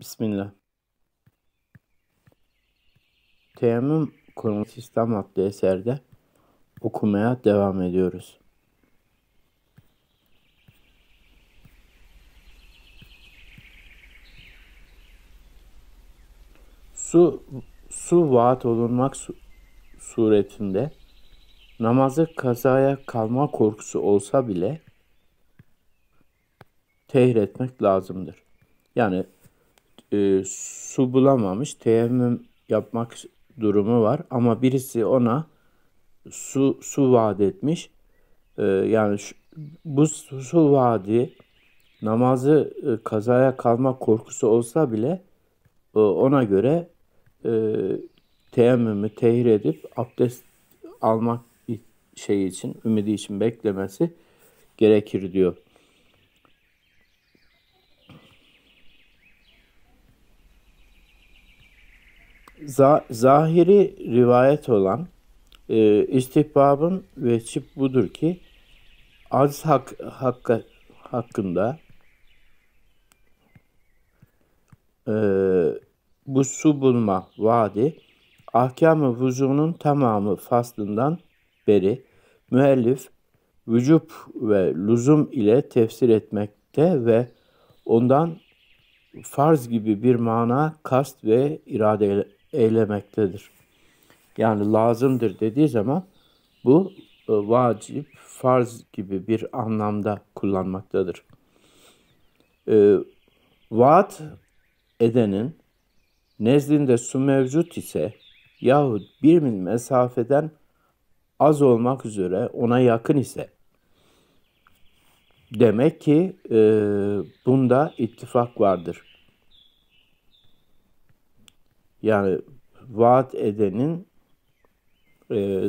Bismillah. Teyemmüm konulu sistem adlı eserde okumaya devam ediyoruz. Su, su vaat olunmak suretinde namazı kazaya kalma korkusu olsa bile tehir etmek lazımdır. Yani e, su bulamamış, teyemmüm yapmak durumu var ama birisi ona su su vaat etmiş. E, yani şu, bu su, su vaadi namazı e, kazaya kalma korkusu olsa bile e, ona göre e, teyemmümü tehir edip abdest almak şey için, ümidi için beklemesi gerekir diyor. zahiri rivayet olan e, istihbabın veçip budur ki az hak, hakka, hakkında e, bu su bulma vaadi ahkam-ı vuzunun tamamı faslından beri müellif vücub ve lüzum ile tefsir etmekte ve ondan farz gibi bir mana kast ve irade eylemektedir. Yani lazımdır dediği zaman bu e, vacip, farz gibi bir anlamda kullanmaktadır. E, vaat edenin nezdinde su mevcut ise yahut bir mil mesafeden az olmak üzere ona yakın ise demek ki e, bunda ittifak vardır yani vaat edenin e,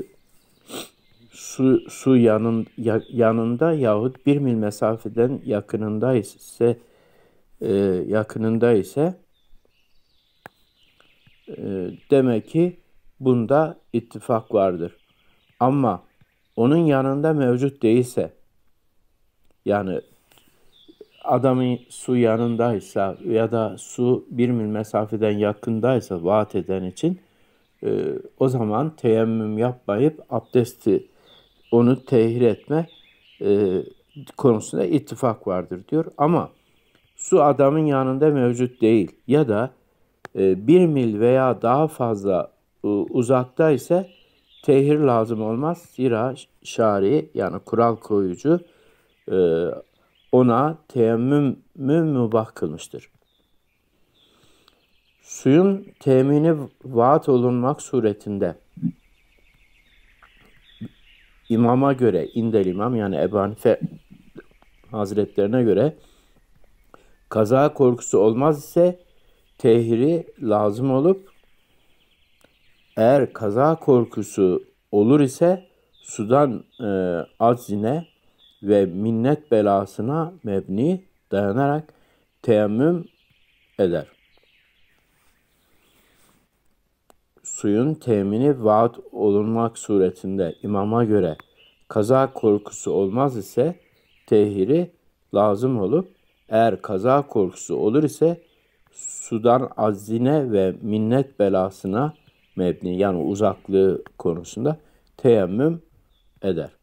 su, su yanın, ya, yanında yahut bir mil mesafeden yakınında ise e, yakınında ise e, demek ki bunda ittifak vardır. Ama onun yanında mevcut değilse yani adamı su yanındaysa ya da su bir mil mesafeden yakındaysa vaat eden için e, o zaman teyemmüm yapmayıp abdesti onu tehir etme e, konusunda ittifak vardır diyor. Ama su adamın yanında mevcut değil ya da e, bir mil veya daha fazla e, uzakta ise tehir lazım olmaz. Zira şari yani kural koyucu e, ona teyemmümü mübah kılmıştır. Suyun temini vaat olunmak suretinde imama göre, indel imam yani Ebu Hanife hazretlerine göre kaza korkusu olmaz ise tehiri lazım olup eğer kaza korkusu olur ise sudan e, aczine ve minnet belasına mebni dayanarak teyemmüm eder. Suyun temini vaat olunmak suretinde imama göre kaza korkusu olmaz ise tehiri lazım olup eğer kaza korkusu olur ise sudan azine ve minnet belasına mebni yani uzaklığı konusunda teyemmüm eder.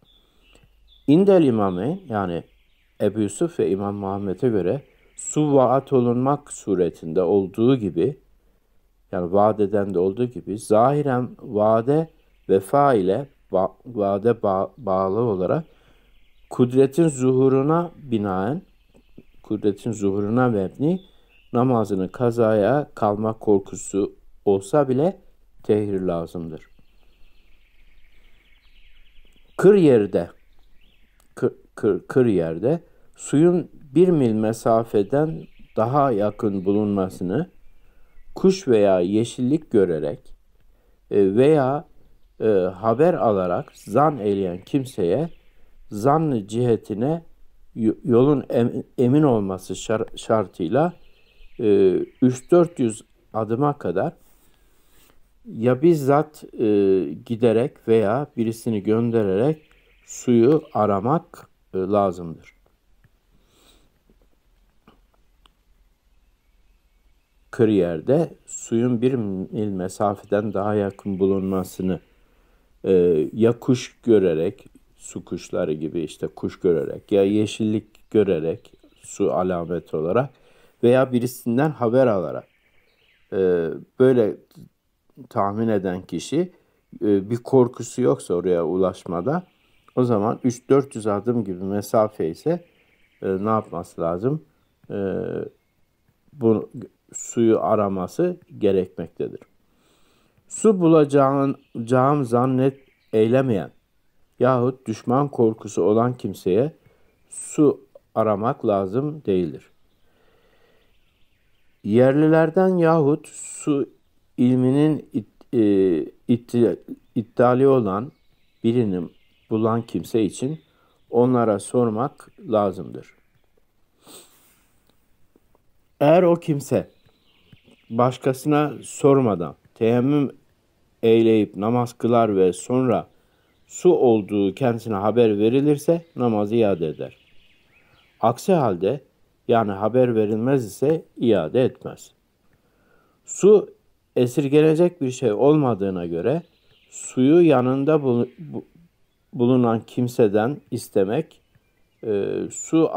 İndel imame yani Ebu Yusuf ve İmam Muhammed'e göre su vaat olunmak suretinde olduğu gibi yani vadeden de olduğu gibi zahiren vaade vefa ile va vade ba bağlı olarak kudretin zuhuruna binaen kudretin zuhuruna mebni namazını kazaya kalma korkusu olsa bile tehir lazımdır. Kır yerde kır, kır, kır yerde suyun bir mil mesafeden daha yakın bulunmasını kuş veya yeşillik görerek e, veya e, haber alarak zan eyleyen kimseye zan cihetine yolun emin olması şartıyla e, 3-400 adıma kadar ya bizzat e, giderek veya birisini göndererek suyu aramak e, lazımdır. Kriyerde suyun bir mil mesafeden daha yakın bulunmasını e, ya kuş görerek, su kuşları gibi işte kuş görerek ya yeşillik görerek su alamet olarak veya birisinden haber alarak e, böyle tahmin eden kişi e, bir korkusu yoksa oraya ulaşmada o zaman 3-400 adım gibi mesafe ise e, ne yapması lazım? E, bu suyu araması gerekmektedir. Su bulacağım zannet eylemeyen yahut düşman korkusu olan kimseye su aramak lazım değildir. Yerlilerden yahut su ilminin it, e, it, iddialı olan birinin bulan kimse için onlara sormak lazımdır. Eğer o kimse başkasına sormadan teyemmüm eyleyip namaz kılar ve sonra su olduğu kendisine haber verilirse namazı iade eder. Aksi halde yani haber verilmez ise iade etmez. Su esirgenecek bir şey olmadığına göre suyu yanında bul- bulunan kimseden istemek e, su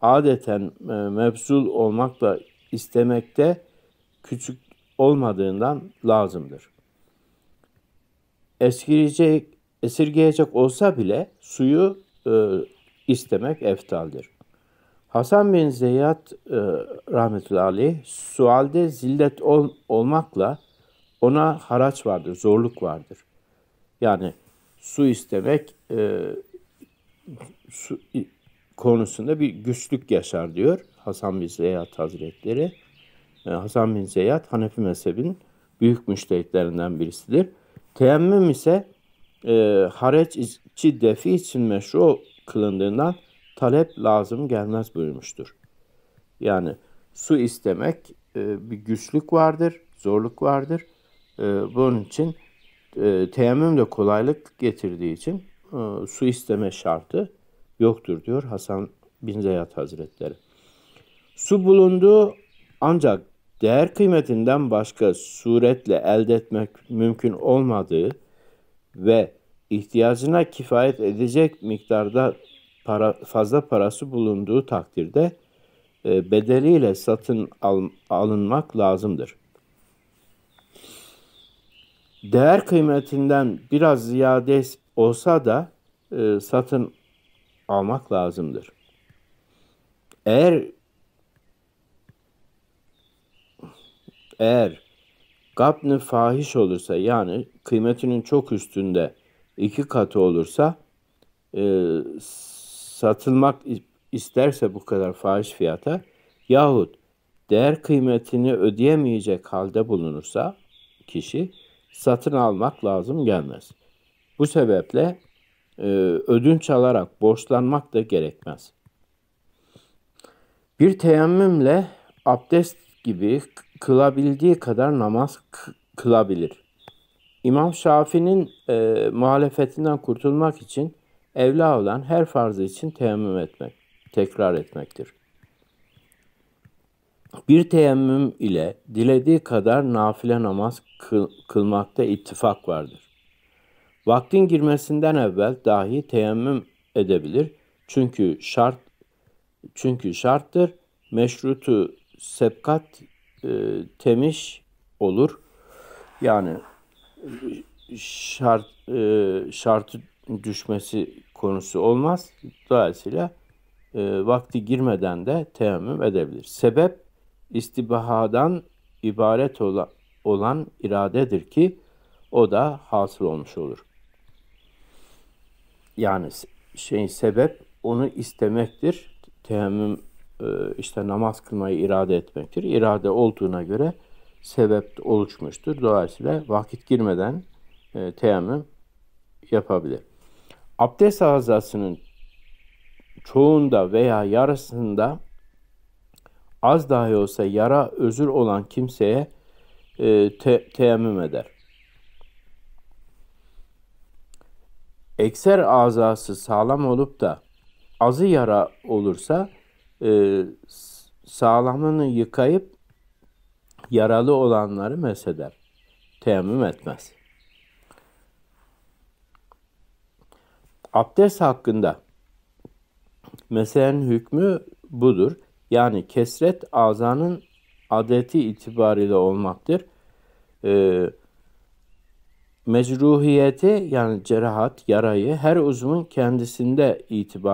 adeten e, mevsul olmakla istemekte küçük olmadığından lazımdır. Esirgeyecek esirgeyecek olsa bile suyu e, istemek eftaldir. Hasan bin Zeyyat e, rahmetullahi sualde zillet ol, olmakla ona haraç vardır, zorluk vardır. Yani su istemek e, su, konusunda bir güçlük yaşar diyor Hasan bin Zeyyat Hazretleri. E, Hasan bin Zeyyat Hanefi mezhebin büyük müştehitlerinden birisidir. Teyemmüm ise e, hareççi defi için meşru kılındığından talep lazım gelmez buyurmuştur. Yani su istemek e, bir güçlük vardır, zorluk vardır. E, bunun için e, teyemmüm de kolaylık getirdiği için e, su isteme şartı yoktur diyor Hasan bin Zeyat Hazretleri. Su bulunduğu ancak değer kıymetinden başka suretle elde etmek mümkün olmadığı ve ihtiyacına kifayet edecek miktarda para, fazla parası bulunduğu takdirde e, bedeliyle satın al, alınmak lazımdır değer kıymetinden biraz ziyade olsa da e, satın almak lazımdır. Eğer eğer gapnı fahiş olursa yani kıymetinin çok üstünde iki katı olursa e, satılmak isterse bu kadar fahiş fiyata yahut değer kıymetini ödeyemeyecek halde bulunursa kişi satın almak lazım gelmez. Bu sebeple e, ödünç alarak borçlanmak da gerekmez. Bir teyemmümle abdest gibi kılabildiği kadar namaz kılabilir. İmam Şafii'nin e, muhalefetinden kurtulmak için evla olan her farzı için teyemmüm etmek, tekrar etmektir. Bir teyemmüm ile dilediği kadar nafile namaz kıl, kılmakta ittifak vardır. Vaktin girmesinden evvel dahi teyemmüm edebilir. Çünkü şart çünkü şarttır. Meşrutu sepkat e, temiş olur. Yani şart e, şartı düşmesi konusu olmaz. Dolayısıyla e, vakti girmeden de teyemmüm edebilir. Sebep istibahadan ibaret olan, olan iradedir ki o da hasıl olmuş olur. Yani şeyin sebep onu istemektir. Tehemmüm e, işte namaz kılmayı irade etmektir. İrade olduğuna göre sebep oluşmuştur. Dolayısıyla vakit girmeden e, yapabilir. Abdest azasının çoğunda veya yarısında az dahi olsa yara özür olan kimseye e, te, teyemmüm eder. Ekser azası sağlam olup da azı yara olursa e, sağlamını yıkayıp yaralı olanları mesheder. Teyemmüm etmez. Abdest hakkında meselenin hükmü budur. Yani kesret azanın adeti itibariyle olmaktır. Ee, mecruhiyeti yani cerahat, yarayı her uzvun kendisinde itibar